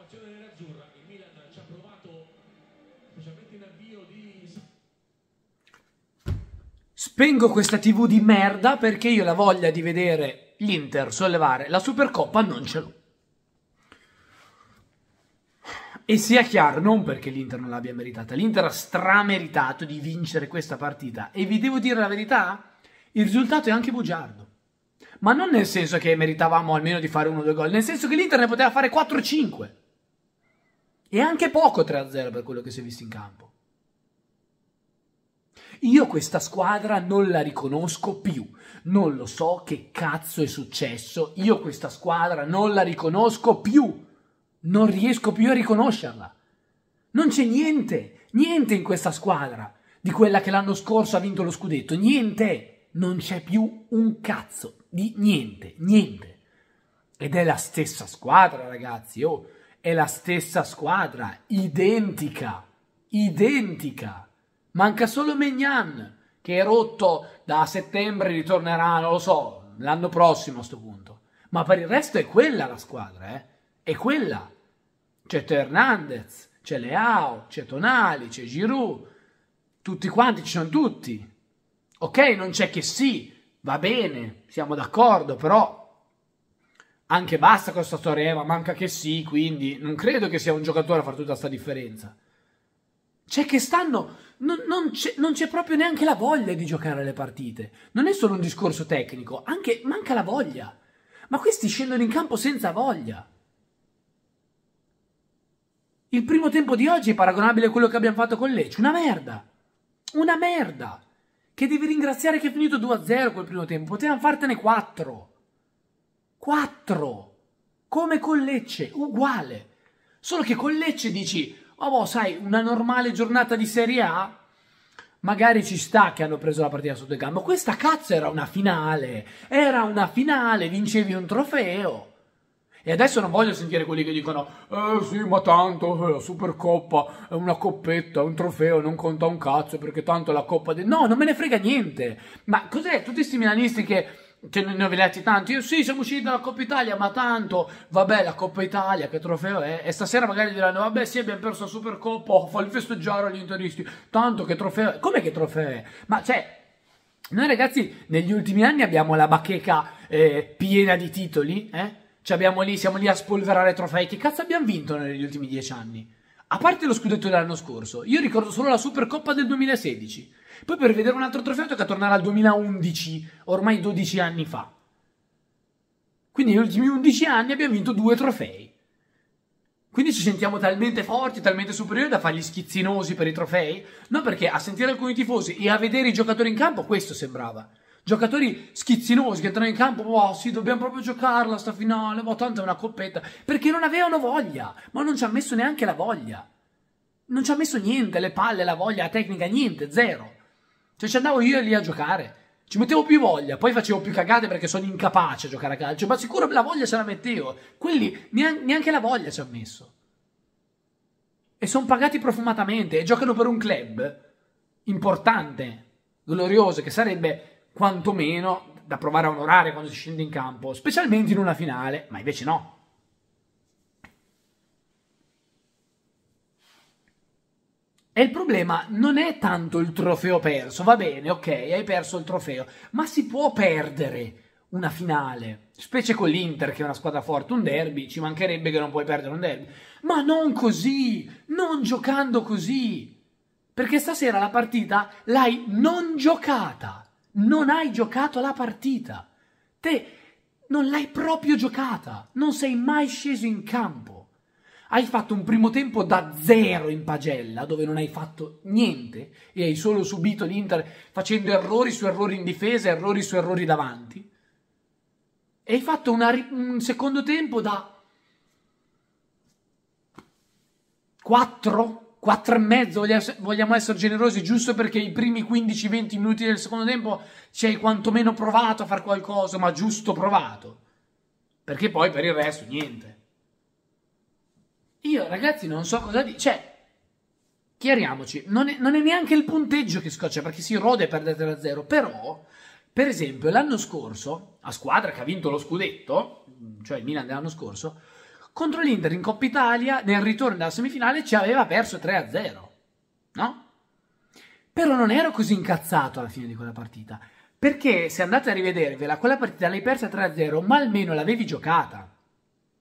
formazione nerazzurra il Milan ci ha provato specialmente in avvio di Spengo questa tv di merda perché io la voglia di vedere l'Inter sollevare la Supercoppa non ce l'ho. E sia chiaro, non perché l'Inter non l'abbia meritata, l'Inter ha strameritato di vincere questa partita. E vi devo dire la verità, il risultato è anche bugiardo. Ma non nel senso che meritavamo almeno di fare uno o due gol, nel senso che l'Inter ne poteva fare 4-5. E anche poco 3-0 per quello che si è visto in campo. Io questa squadra non la riconosco più. Non lo so che cazzo è successo. Io questa squadra non la riconosco più. Non riesco più a riconoscerla. Non c'è niente, niente in questa squadra di quella che l'anno scorso ha vinto lo scudetto. Niente. Non c'è più un cazzo di niente, niente. Ed è la stessa squadra, ragazzi. Oh è la stessa squadra, identica, identica. Manca solo Mignan, che è rotto da settembre, ritornerà, non lo so, l'anno prossimo a sto punto. Ma per il resto è quella la squadra, eh? È quella. C'è Hernandez, c'è Leao, c'è Tonali, c'è Giroud. Tutti quanti, ci sono tutti. Ok, non c'è che sì, va bene, siamo d'accordo, però anche basta con questa storia, ma manca che sì, quindi non credo che sia un giocatore a fare tutta questa differenza. C'è che stanno, non, non c'è, proprio neanche la voglia di giocare le partite. Non è solo un discorso tecnico, anche manca la voglia. Ma questi scendono in campo senza voglia. Il primo tempo di oggi è paragonabile a quello che abbiamo fatto con Lecce, una merda. Una merda. Che devi ringraziare che è finito 2-0 quel primo tempo, potevano fartene 4. 4, come con Lecce, uguale. Solo che con Lecce dici, oh, boh, sai, una normale giornata di Serie A, magari ci sta che hanno preso la partita sotto il gambo. Questa cazzo era una finale, era una finale, vincevi un trofeo. E adesso non voglio sentire quelli che dicono: Eh sì, ma tanto eh, la Supercoppa è una coppetta, un trofeo, non conta un cazzo perché tanto la Coppa. De... No, non me ne frega niente. Ma cos'è? Tutti questi milanisti che cioè, ne ho letti tanti. Io sì, siamo usciti dalla Coppa Italia, ma tanto, vabbè, la Coppa Italia, che trofeo è? E stasera magari diranno, vabbè, sì, abbiamo perso la Supercoppa, il festeggiare agli interisti. Tanto che trofeo è? Come che trofeo è? Ma cioè, noi ragazzi, negli ultimi anni abbiamo la bacheca eh, piena di titoli, eh? Ci cioè, abbiamo lì, siamo lì a spolverare trofei. Che cazzo abbiamo vinto negli ultimi dieci anni? A parte lo scudetto dell'anno scorso, io ricordo solo la Supercoppa del 2016. Poi per vedere un altro trofeo tocca tornare al 2011, ormai 12 anni fa. Quindi negli ultimi 11 anni abbiamo vinto due trofei. Quindi ci sentiamo talmente forti, talmente superiori da fargli schizzinosi per i trofei? No, perché a sentire alcuni tifosi e a vedere i giocatori in campo, questo sembrava. Giocatori schizzinosi che entrano in campo, wow, sì, dobbiamo proprio giocarla sta finale, ma boh, tanto è una coppetta. Perché non avevano voglia, ma non ci ha messo neanche la voglia. Non ci ha messo niente, le palle, la voglia, la tecnica, niente, zero. Cioè ci andavo io lì a giocare. Ci mettevo più voglia, poi facevo più cagate perché sono incapace a giocare a calcio, ma sicuro la voglia ce la mettevo. Quelli neanche la voglia ci ha messo. E sono pagati profumatamente e giocano per un club importante, glorioso, che sarebbe quantomeno da provare a onorare quando si scende in campo, specialmente in una finale, ma invece no. E il problema non è tanto il trofeo perso, va bene, ok, hai perso il trofeo, ma si può perdere una finale, specie con l'Inter che è una squadra forte, un derby, ci mancherebbe che non puoi perdere un derby, ma non così, non giocando così, perché stasera la partita l'hai non giocata, non hai giocato la partita, te non l'hai proprio giocata, non sei mai sceso in campo hai fatto un primo tempo da zero in pagella, dove non hai fatto niente e hai solo subito l'Inter facendo errori su errori in difesa, errori su errori davanti. E hai fatto una, un secondo tempo da 4, 4 e mezzo, vogliamo essere generosi, giusto perché i primi 15-20 minuti del secondo tempo ci hai quantomeno provato a fare qualcosa, ma giusto provato. Perché poi per il resto niente. Io ragazzi non so cosa dire. Cioè, chiariamoci, non è, non è, neanche il punteggio che scoccia perché si rode per 3-0, Però, per esempio, l'anno scorso, a squadra che ha vinto lo scudetto, cioè il Milan dell'anno scorso, contro l'Inter in Coppa Italia, nel ritorno dalla semifinale, ci aveva perso 3-0. No? Però non ero così incazzato alla fine di quella partita. Perché se andate a rivedervela, quella partita l'hai persa 3-0, ma almeno l'avevi giocata.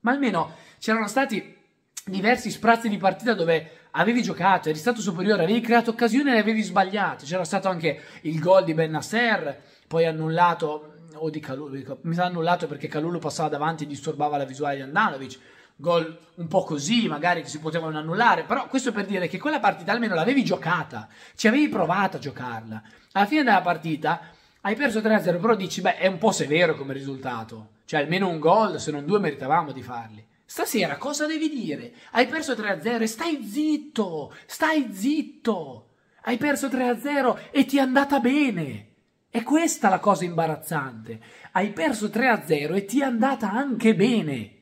Ma almeno c'erano stati diversi sprazzi di partita dove avevi giocato, eri stato superiore, avevi creato occasioni e le avevi sbagliate. C'era stato anche il gol di Ben Nasser, poi annullato, o di Kalulu, mi sa annullato perché Kalulu passava davanti e disturbava la visuale di Andanovic. Gol un po' così, magari che si potevano annullare, però questo per dire che quella partita almeno l'avevi giocata, ci avevi provato a giocarla. Alla fine della partita hai perso 3-0, però dici, beh, è un po' severo come risultato. Cioè, almeno un gol, se non due, meritavamo di farli. Stasera cosa devi dire? Hai perso 3-0 e stai zitto, stai zitto. Hai perso 3-0 e ti è andata bene. È questa la cosa imbarazzante. Hai perso 3-0 e ti è andata anche bene.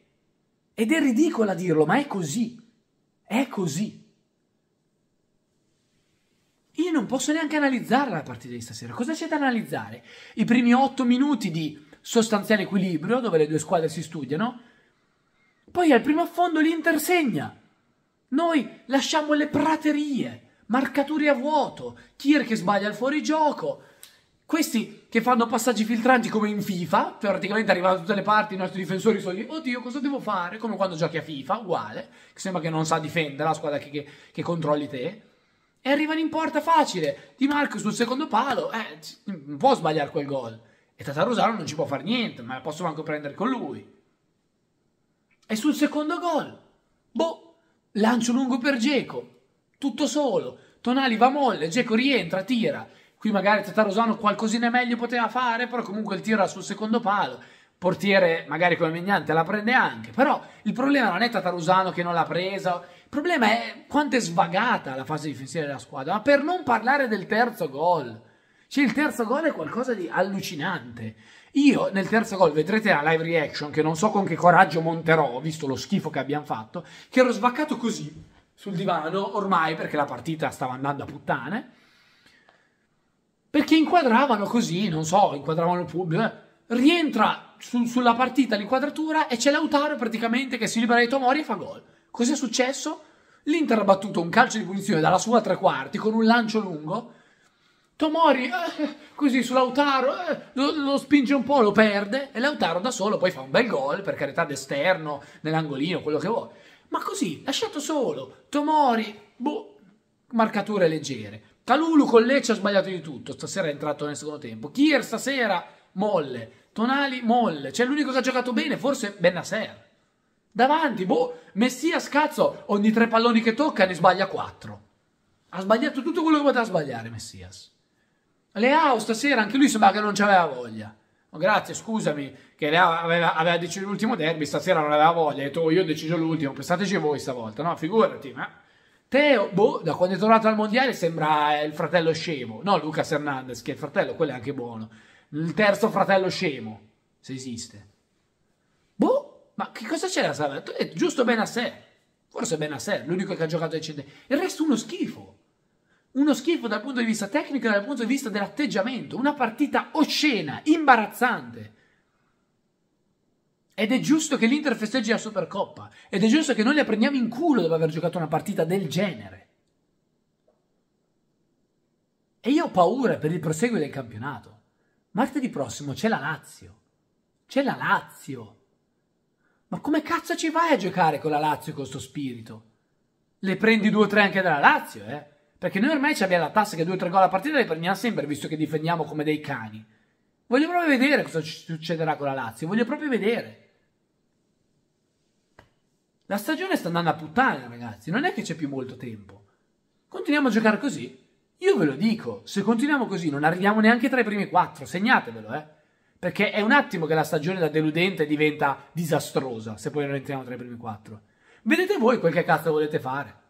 Ed è ridicola dirlo, ma è così. È così. Io non posso neanche analizzare la partita di stasera. Cosa c'è da analizzare? I primi 8 minuti di sostanziale equilibrio, dove le due squadre si studiano, poi al primo affondo l'Inter segna. Noi lasciamo le praterie, marcature a vuoto, Kier che sbaglia il fuorigioco. Questi che fanno passaggi filtranti come in FIFA, praticamente arrivano da tutte le parti i nostri difensori sono lì, oddio cosa devo fare? Come quando giochi a FIFA, uguale, che sembra che non sa difendere la squadra che, che, che controlli te. E arrivano in porta facile, Di Marco sul secondo palo, eh, non può sbagliare quel gol. E Tatarusano non ci può fare niente, ma posso anche prendere con lui. E sul secondo gol, boh, lancio lungo per Geco, tutto solo. Tonali va molle, Geco rientra, tira. Qui magari Tatarosano qualcosina meglio poteva fare, però comunque il tiro era sul secondo palo. Portiere, magari come Mignante, la prende anche. Però il problema non è Tatarusano che non l'ha presa. Il problema è quanto è svagata la fase difensiva della squadra. Ma per non parlare del terzo gol, sì, il terzo gol è qualcosa di allucinante. Io nel terzo gol vedrete la live reaction, che non so con che coraggio monterò, visto lo schifo che abbiamo fatto, che ero svaccato così sul divano, ormai perché la partita stava andando a puttane. Perché inquadravano così, non so, inquadravano il pubblico. Eh. Rientra su, sulla partita l'inquadratura e c'è Lautaro praticamente che si libera dai tomori e fa gol. Cos'è successo? L'Inter ha battuto un calcio di punizione dalla sua tre quarti con un lancio lungo Tomori, eh, così su Lautaro, eh, lo, lo, spinge un po', lo perde, e Lautaro da solo poi fa un bel gol, per carità, d'esterno, nell'angolino, quello che vuoi. Ma così, lasciato solo, Tomori, boh, marcature leggere. Talulu con Lecce ha sbagliato di tutto, stasera è entrato nel secondo tempo. Kier stasera, molle. Tonali, molle. Cioè l'unico che ha giocato bene, forse Benasser. Davanti, boh, Messias, cazzo, ogni tre palloni che tocca ne sbaglia quattro. Ha sbagliato tutto quello che poteva sbagliare Messias. Leao stasera anche lui sembra che non c'aveva voglia. Oh, grazie, scusami, che Leao aveva, aveva, deciso l'ultimo derby, stasera non aveva voglia. ho detto, oh, io ho deciso l'ultimo, pensateci voi stavolta, no? Figurati, ma... Teo, boh, da quando è tornato al mondiale sembra eh, il fratello scemo. No, Lucas Hernandez, che è il fratello, quello è anche buono. Il terzo fratello scemo, se esiste. Boh, ma che cosa c'è da salvare? Eh, giusto bene a sé. Forse bene a sé, l'unico che ha giocato ai centri. Il resto è uno schifo uno schifo dal punto di vista tecnico e dal punto di vista dell'atteggiamento, una partita oscena, imbarazzante. Ed è giusto che l'Inter festeggi la Supercoppa, ed è giusto che noi la prendiamo in culo dopo aver giocato una partita del genere. E io ho paura per il proseguo del campionato. Martedì prossimo c'è la Lazio. C'è la Lazio. Ma come cazzo ci vai a giocare con la Lazio con sto spirito? Le prendi due o tre anche dalla Lazio, eh? Perché noi ormai abbiamo la tassa che 2-3 gol a partita le prendiamo sempre, visto che difendiamo come dei cani. Voglio proprio vedere cosa succederà con la Lazio, voglio proprio vedere. La stagione sta andando a puttana, ragazzi, non è che c'è più molto tempo. Continuiamo a giocare così. Io ve lo dico, se continuiamo così non arriviamo neanche tra i primi quattro, segnatevelo, eh. Perché è un attimo che la stagione da deludente diventa disastrosa, se poi non entriamo tra i primi quattro. Vedete voi quel che cazzo volete fare.